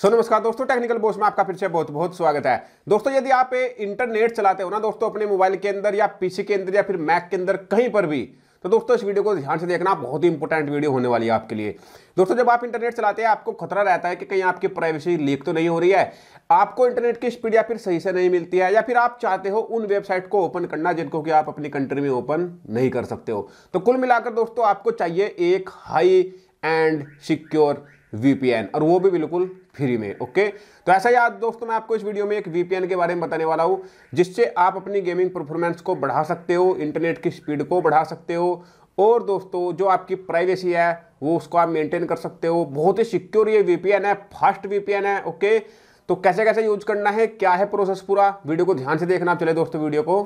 सो नमस्कार दोस्तों टेक्निकल बोस में आपका फिर से बहुत बहुत स्वागत है दोस्तों यदि आप इंटरनेट चलाते हो ना दोस्तों अपने मोबाइल के अंदर या पीसी के अंदर या फिर मैक के अंदर कहीं पर भी तो दोस्तों इस वीडियो को ध्यान से देखना बहुत ही इंपॉर्टेंट वीडियो होने वाली है आपके लिए दोस्तों जब आप इंटरनेट चलाते हैं आपको खतरा रहता है कि कहीं आपकी प्राइवेसी लीक तो नहीं हो रही है आपको इंटरनेट की स्पीड या फिर सही से नहीं मिलती है या फिर आप चाहते हो उन वेबसाइट को ओपन करना जिनको कि आप अपनी कंट्री में ओपन नहीं कर सकते हो तो कुल मिलाकर दोस्तों आपको चाहिए एक हाई एंड सिक्योर वीपीएन और वो भी बिल्कुल फ्री में ओके तो ऐसा ही आज दोस्तों मैं आपको इस वीडियो में एक वीपीएन के बारे में बताने वाला हूँ जिससे आप अपनी गेमिंग परफॉर्मेंस को बढ़ा सकते हो इंटरनेट की स्पीड को बढ़ा सकते हो और दोस्तों जो आपकी प्राइवेसी है वो उसको आप मेंटेन कर सकते हो बहुत ही सिक्योर ये वीपीएन है फास्ट वीपीएन है ओके तो कैसे कैसे यूज करना है क्या है प्रोसेस पूरा वीडियो को ध्यान से देखना आप चले दोस्तों वीडियो को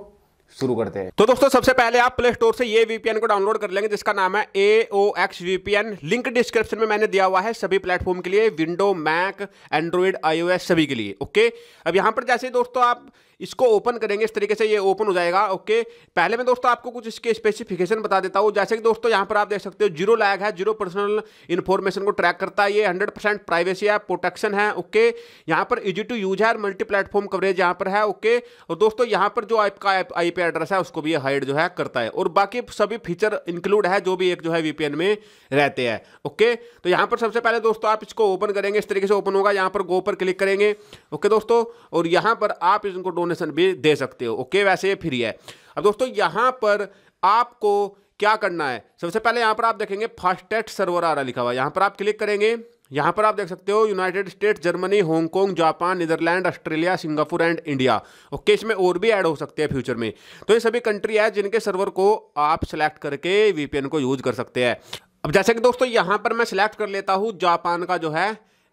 शुरू करते हैं तो दोस्तों सबसे पहले आप प्ले स्टोर से ये वीपीएन को डाउनलोड कर लेंगे जिसका नाम है A O X VPN link description में मैंने दिया हुआ है सभी प्लेटफॉर्म के लिए विंडो मैक एंड्रॉइड आईओएस सभी के लिए ओके अब यहां पर जैसे दोस्तों आप इसको ओपन करेंगे इस तरीके से ये ओपन हो जाएगा ओके पहले मैं दोस्तों आपको कुछ इसके स्पेसिफिकेशन बता देता हूँ जैसे कि दोस्तों यहाँ पर आप देख सकते हो जीरो लैग है जीरो पर्सनल इन्फॉर्मेशन को ट्रैक करता है ये हंड्रेड परसेंट प्राइवेसी है प्रोटेक्शन है ओके यहाँ पर इजी टू यूज है मल्टी प्लेटफॉर्म कवरेज यहाँ पर है ओके और दोस्तों यहाँ पर जो आपका आई एड्रेस है उसको भी हाइड जो है करता है और बाकी सभी फीचर इंक्लूड है जो भी एक जो है वीपीएन में रहते हैं ओके तो यहाँ पर सबसे पहले दोस्तों आप इसको ओपन करेंगे इस तरीके से ओपन होगा यहाँ पर गो पर क्लिक करेंगे ओके दोस्तों और यहाँ पर आप इनको डोने डोनेशन भी दे सकते हो ओके वैसे ये फ्री है अब दोस्तों यहाँ पर आपको क्या करना है सबसे पहले यहाँ पर आप देखेंगे फास्टेस्ट सर्वर आ रहा लिखा हुआ है यहाँ पर आप क्लिक करेंगे यहाँ पर आप देख सकते हो United State Germany Hong Kong Japan Netherland Australia Singapore and India okay इसमें और भी ऐड हो सकते हैं फ्यूचर में तो ये सभी कंट्री है जिनके सर्वर को आप सेलेक्ट करके वीपीएन को यूज कर सकते हैं अब जैसे कि दोस्तों यहाँ पर मैं सिलेक्ट कर लेता हूँ जापान का जो है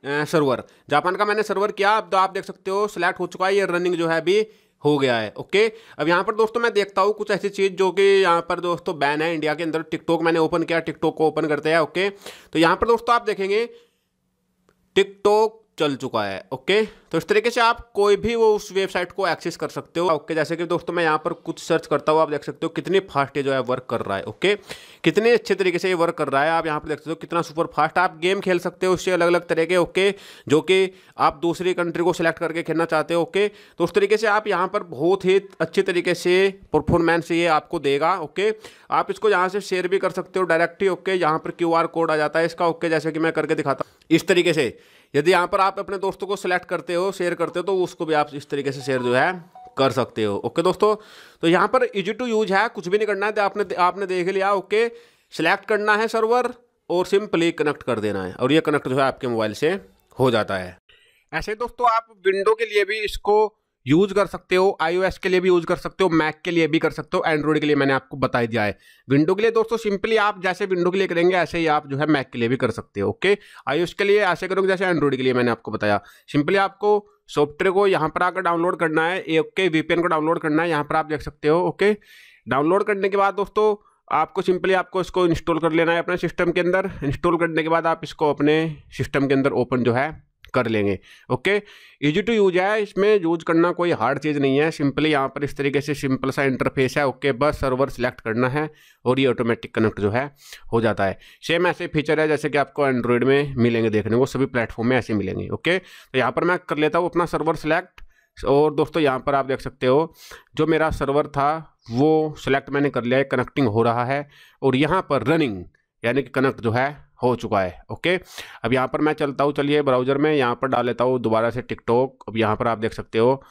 सर्वर जापान का मैंने सर्वर किया अब तो आप देख सकते हो सिलेक्ट हो चुका है ये रनिंग जो है अभी हो गया है ओके अब यहाँ पर दोस्तों मैं देखता हूँ कुछ ऐसी चीज़ जो कि यहाँ पर दोस्तों बैन है इंडिया के अंदर टिकटॉक मैंने ओपन किया टिकटॉक को ओपन करते हैं ओके तो यहाँ पर दोस्तों आप देखेंगे टिकटॉक चल चुका है ओके तो इस तरीके से आप कोई भी वो उस वेबसाइट को एक्सेस कर सकते हो ओके जैसे कि दोस्तों मैं यहाँ पर कुछ सर्च करता हूँ आप देख सकते हो कितनी फास्ट ये जो है वर्क कर रहा है ओके कितने अच्छे तरीके से ये वर्क कर रहा है आप यहाँ पर देख सकते हो कितना सुपर फास्ट आप गेम खेल सकते हो उससे अलग अलग तरह के ओके जो कि आप दूसरी कंट्री को सिलेक्ट करके खेलना चाहते हो ओके तो उस तरीके से आप यहाँ पर बहुत ही अच्छे तरीके से परफॉर्मेंस ये आपको देगा ओके आप इसको यहाँ से शेयर भी कर सकते हो डायरेक्ट ही ओके यहाँ पर क्यू कोड आ जाता है इसका ओके जैसे कि मैं करके दिखाता हूँ इस तरीके से यदि यहाँ पर आप अपने दोस्तों को सिलेक्ट करते हो शेयर करते हो तो उसको भी आप इस तरीके से शेयर जो है कर सकते हो ओके दोस्तों तो यहाँ पर इजी टू यूज है कुछ भी नहीं करना है तो आपने आपने देख लिया ओके सिलेक्ट करना है सर्वर और सिंपली कनेक्ट कर देना है और ये कनेक्ट जो है आपके मोबाइल से हो जाता है ऐसे दोस्तों आप विंडो के लिए भी इसको यूज कर सकते हो आईओएस के लिए भी यूज कर सकते हो मैक के लिए भी कर सकते हो एंड्रॉइड के लिए मैंने आपको बता दिया है विंडो के लिए दोस्तों सिंपली आप जैसे विंडो के लिए करेंगे ऐसे ही आप जो है मैक के लिए भी कर सकते हो ओके आईओएस के लिए ऐसे करोगे जैसे एंड्रॉइड के लिए मैंने आपको बताया सिंपली आपको सॉफ्टवेयर को यहाँ पर आकर डाउनलोड करना है ओके वीपीएन को डाउनलोड करना है यहाँ पर आप देख सकते हो ओके डाउनलोड करने के बाद दोस्तों आपको सिंपली आपको इसको इंस्टॉल कर लेना है अपने सिस्टम के अंदर इंस्टॉल करने के बाद आप इसको अपने सिस्टम के अंदर ओपन जो है कर लेंगे ओके इजी टू यूज है इसमें यूज करना कोई हार्ड चीज़ नहीं है सिंपली यहाँ पर इस तरीके से सिंपल सा इंटरफेस है ओके बस सर्वर सेलेक्ट करना है और ये ऑटोमेटिक कनेक्ट जो है हो जाता है सेम ऐसे फीचर है जैसे कि आपको एंड्रॉयड में मिलेंगे देखने को सभी प्लेटफॉर्म में ऐसे मिलेंगे ओके तो यहाँ पर मैं कर लेता हूँ अपना सर्वर सेलेक्ट और दोस्तों यहाँ पर आप देख सकते हो जो मेरा सर्वर था वो सिलेक्ट मैंने कर लिया है कनेक्टिंग हो रहा है और यहाँ पर रनिंग यानी कि कनेक्ट जो है हो चुका है ओके अब यहाँ पर मैं चलता हूँ चलिए ब्राउजर में यहाँ पर डाल लेता हूँ दोबारा से टिकटॉक अब यहाँ पर आप देख सकते हो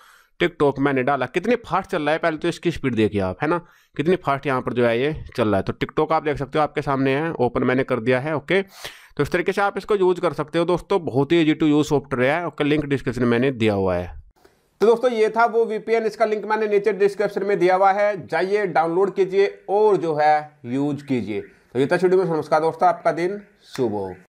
टिकटॉक मैंने डाला कितने फास्ट चल रहा है पहले तो इसकी स्पीड देखिए आप है ना कितनी फास्ट यहाँ पर जो है ये चल रहा है तो टिकटॉक आप देख सकते हो आपके सामने है ओपन मैंने कर दिया है ओके तो इस तरीके से आप इसको यूज़ कर सकते हो दोस्तों बहुत ही ईजी टू यूज़ सॉफ्टवेयर है ओके लिंक डिस्क्रिप्शन में मैंने दिया हुआ है तो दोस्तों ये था वो वीपीएन इसका लिंक मैंने नीचे डिस्क्रिप्शन में दिया हुआ है जाइए डाउनलोड कीजिए और जो है यूज कीजिए तो ये में नमस्कार दोस्तों आपका दिन शुभ हो